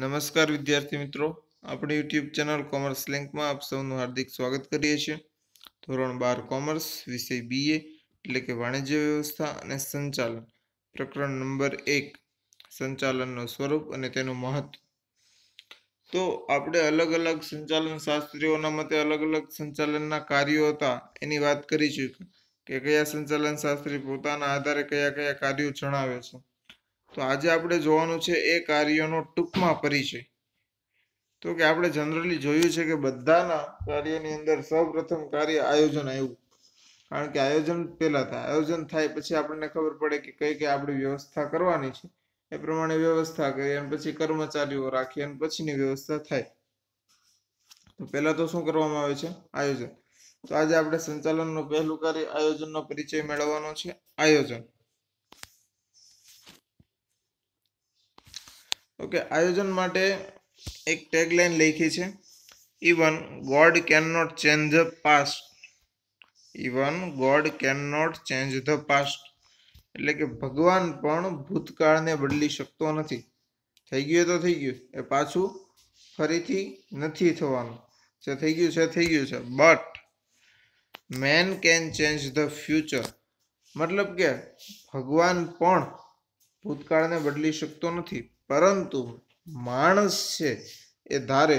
નમસ્કાર વિદ્યાર્થી મિત્રો આપણે યુટ્યુબ ચેનલ કોમર્સ લિંકમાં આપ સૌનું હાર્દિક સ્વાગત કરીએ છીએ ધોરણ બાર કોમર્સ વિષય બીએ એટલે કે વાણિજ્ય વ્યવસ્થા અને સંચાલન પ્રકરણ નંબર એક સંચાલનનો સ્વરૂપ અને તેનું મહત્વ તો આપણે અલગ અલગ સંચાલન શાસ્ત્રીઓના મતે અલગ અલગ સંચાલનના કાર્યો હતા એની વાત કરી ચૂક્યા કે કયા સંચાલન શાસ્ત્રી પોતાના આધારે કયા કયા કાર્યો જણાવે છે તો આજે આપણે જોવાનું છે એ કાર્યનો ટૂંકમાં પરિચય તો કે આપણે જનરલી જોયું છે કે બધાના કાર્યની અંદર સૌપ્રથમ કાર્ય આયોજન આવ્યું કારણ કે આયોજન પહેલાં થાય આયોજન થાય પછી આપણને ખબર પડે કે કઈ કઈ આપણી વ્યવસ્થા કરવાની છે એ પ્રમાણે વ્યવસ્થા કરી અને પછી કર્મચારીઓ રાખી અને પછીની વ્યવસ્થા થાય તો પહેલાં તો શું કરવામાં આવે છે આયોજન તો આજે આપણે સંચાલનનું પહેલું કાર્ય આયોજનનો પરિચય મેળવવાનો છે આયોજન ઓકે આયોજન માટે એક ટેગલાઇન લખી છે even God can not change the past even God can not change the past એટલે કે ભગવાન પણ ભૂતકાળને બદલી શકતો નથી થઈ ગયું તો થઈ ગયું એ પાછું ફરીથી નથી થવાનું જે થઈ ગયું છે થઈ ગયું છે but man can change the future મતલબ કે ભગવાન પણ ભૂતકાળને બદલી શકતો નથી પરંતુ માણસ છે એ ધારે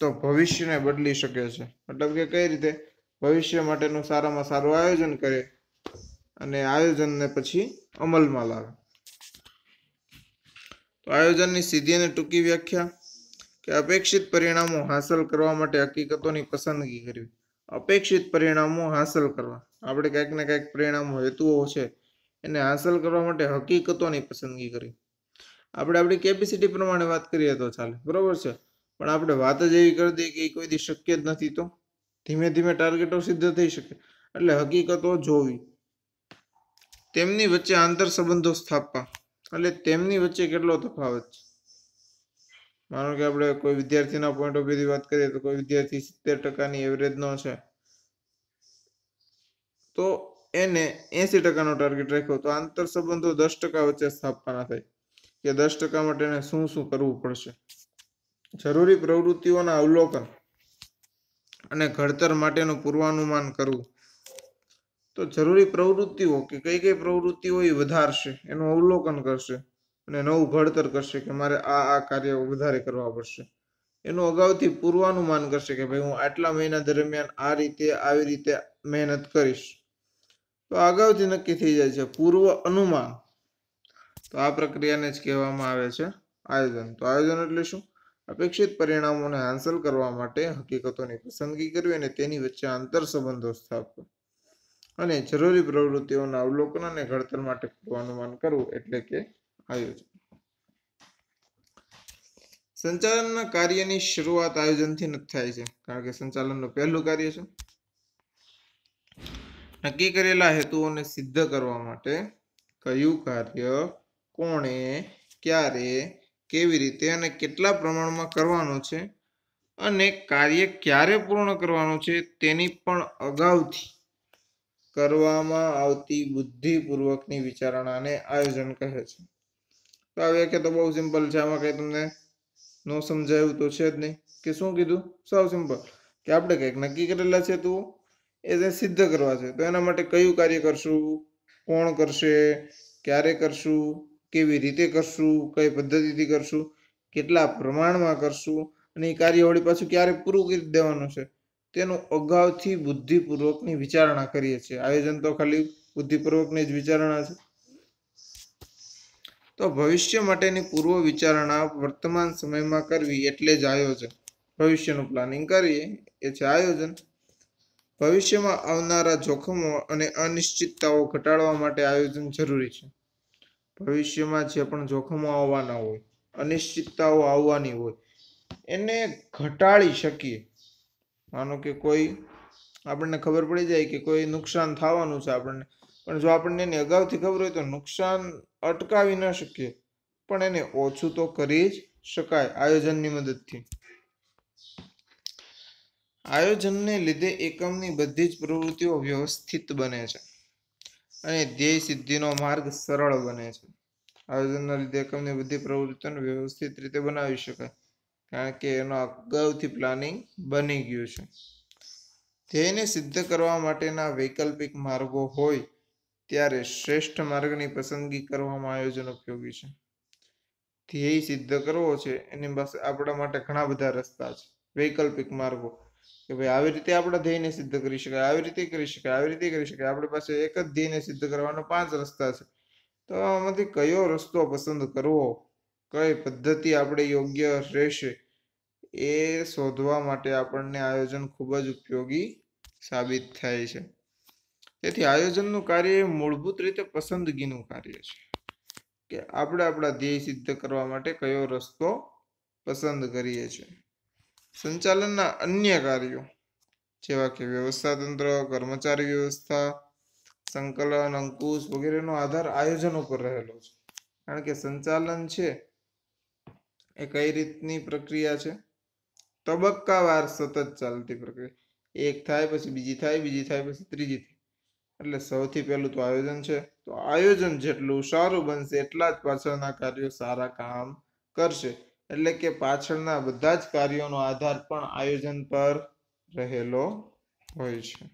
તો ભવિષ્યને બદલી શકે છે મતલબ કે કઈ રીતે ભવિષ્ય માટેનું સારામાં સારું આયોજન કરે અને આયોજનને પછી અમલમાં લાવે તો આયોજનની સીધી અને ટૂંકી વ્યાખ્યા કે અપેક્ષિત પરિણામો હાંસલ કરવા માટે હકીકતોની પસંદગી કરવી અપેક્ષિત પરિણામો હાંસલ કરવા આપણે કંઈક ને કંઈક પરિણામો હેતુઓ છે એને હાંસલ કરવા માટે હકીકતોની પસંદગી કરી આપણે આપણી કેપેસિટી પ્રમાણે વાત કરીએ તો ચાલે બરોબર છે પણ આપણે વાત જ એવી કરી દઈએ કે એ કોઈ દી શક્ય જ નથી તો ધીમે ધીમે ટાર્ગેટો સિદ્ધ થઈ શકે એટલે હકીકતો જોવી તેમની વચ્ચે આંતર સંબંધો સ્થાપવા એટલે તેમની વચ્ચે કેટલો તફાવત છે માનો કે આપણે કોઈ વિદ્યાર્થીના પોઈન્ટ ઓફ વ્યૂથી વાત કરીએ તો કોઈ વિદ્યાર્થી સિત્તેર ટકાની એવરેજનો છે તો એને એસી ટકાનો ટાર્ગેટ રાખ્યો તો આંતર સંબંધો દસ ટકા વચ્ચે સ્થાપવાના થાય કે દસ ટકા માટે એને શું શું કરવું પડશે જરૂરી પ્રવૃત્તિઓના અવલોકન અને ઘડતર માટેનું પૂર્વાનુમાન કરવું તો જરૂરી પ્રવૃત્તિઓ કે કઈ કઈ પ્રવૃત્તિઓ એ વધારશે એનું અવલોકન કરશે અને નવું ઘડતર કરશે કે મારે આ આ કાર્ય વધારે કરવા પડશે એનું અગાઉથી પૂર્વાનુમાન કરશે કે ભાઈ હું આટલા મહિના દરમિયાન આ રીતે આવી રીતે મહેનત કરીશ તો અગાઉથી નક્કી થઈ જાય છે પૂર્વ અનુમાન તો આ પ્રક્રિયાને જ કહેવામાં આવે છે આયોજન તો આયોજન એટલે શું અપેક્ષિત પરિણામોને હાંસલ કરવા માટે હકીકતોની પસંદગી કરવી અને તેની વચ્ચે આંતર સંબંધો સ્થાપવા અને જરૂરી પ્રવૃત્તિઓના અવલોકન અને ઘડતર માટે પૂર્વાનુમાન કરવું એટલે કે આયોજન સંચાલનના કાર્યની શરૂઆત આયોજનથી નથી થાય છે કારણ કે સંચાલનનું પહેલું કાર્ય છે નક્કી કરેલા હેતુઓને સિદ્ધ કરવા માટે કયું કાર્ય કોણે ક્યારે કેવી રીતે અને કેટલા પ્રમાણમાં કરવાનું છે અને કાર્ય ક્યારે પૂર્ણ કરવાનું છે તેની પણ અગાઉથી કરવામાં આવતી બુદ્ધિપૂર્વકની વિચારણાને આયોજન કહે છે તો આ વ્યાખ્યા તો બહુ સિમ્પલ છે આમાં કંઈ તમને ન સમજાયું તો છે જ નહીં કે શું કીધું સાવ સિમ્પલ કે આપણે કંઈક નક્કી કરેલા છે તું એ તે સિદ્ધ કરવા છે તો એના માટે કયું કાર્ય કરશું કોણ કરશે ક્યારે કરશું કેવી રીતે કરશું કઈ પદ્ધતિથી કરશું કેટલા પ્રમાણમાં કરશું અને એ કાર્ય પાછું ક્યારે પૂરું કરી દેવાનું છે તેનું અગાઉથી બુદ્ધિપૂર્વકની વિચારણા કરીએ છીએ આયોજન તો ખાલી બુદ્ધિપૂર્વકની જ વિચારણા છે તો ભવિષ્ય માટેની પૂર્વ વિચારણા વર્તમાન સમયમાં કરવી એટલે જ આયોજન ભવિષ્યનું પ્લાનિંગ કરીએ એ છે આયોજન ભવિષ્યમાં આવનારા જોખમો અને અનિશ્ચિતતાઓ ઘટાડવા માટે આયોજન જરૂરી છે ભવિષ્યમાં જે પણ જોખમો આવવાના હોય અનિશ્ચિતતાઓ આવવાની હોય એને ઘટાડી શકીએ માનો કે કોઈ આપણને ખબર પડી જાય કે કોઈ નુકસાન થવાનું છે આપણને પણ જો આપણને એની અગાઉથી ખબર હોય તો નુકસાન અટકાવી ન શકીએ પણ એને ઓછું તો કરી જ શકાય આયોજનની મદદથી આયોજનને લીધે એકમની બધી જ પ્રવૃત્તિઓ વ્યવસ્થિત બને છે અને ધ્યેય સિદ્ધિનો માર્ગ સરળ બને છે આયોજનના લીધે એકમની બધી પ્રવૃત્તિઓને વ્યવસ્થિત રીતે બનાવી શકાય કારણ કે એનો અગાઉથી પ્લાનિંગ બની ગયું છે ધ્યેયને સિદ્ધ કરવા માટેના વૈકલ્પિક માર્ગો હોય ત્યારે શ્રેષ્ઠ માર્ગની પસંદગી કરવામાં આયોજન ઉપયોગી છે ધ્યેય સિદ્ધ કરવો છે એની પાસે આપણા માટે ઘણા બધા રસ્તા છે વૈકલ્પિક માર્ગો કે ભાઈ આવી રીતે આપણા ધ્યેયને સિદ્ધ કરી શકાય આવી રીતે કરી શકાય આવી રીતે કરી શકાય આપણી પાસે એક જ ધ્યેયને સિદ્ધ કરવાનો પાંચ રસ્તા છે તો આમાંથી કયો રસ્તો પસંદ કરવો કઈ પદ્ધતિ આપણે યોગ્ય રહેશે એ શોધવા માટે આપણને આયોજન ખૂબ જ ઉપયોગી સાબિત થાય છે તેથી આયોજનનું કાર્ય એ મૂળભૂત રીતે પસંદગીનું કાર્ય છે કે આપણે આપણા ધ્યેય સિદ્ધ કરવા માટે કયો રસ્તો પસંદ કરીએ છીએ સંચાલનના અન્ય કાર્યો જેવા કે વ્યવસ્થાતંત્ર કર્મચારી વ્યવસ્થા સંકલન અંકુશ વગેરેનો આધાર આયોજન ઉપર રહેલો છે કારણ કે સંચાલન છે એ કઈ રીતની પ્રક્રિયા છે તબક્કાવાર સતત ચાલતી પ્રક્રિયા એક થાય પછી બીજી થાય બીજી થાય પછી ત્રીજી થાય એટલે સૌથી પહેલું તો આયોજન છે તો આયોજન જેટલું સારું બનશે એટલા જ પાછળના કાર્યો સારા કામ કરશે એટલે કે પાછળના બધા જ કાર્યોનો આધાર પણ આયોજન પર રહેલો હોય છે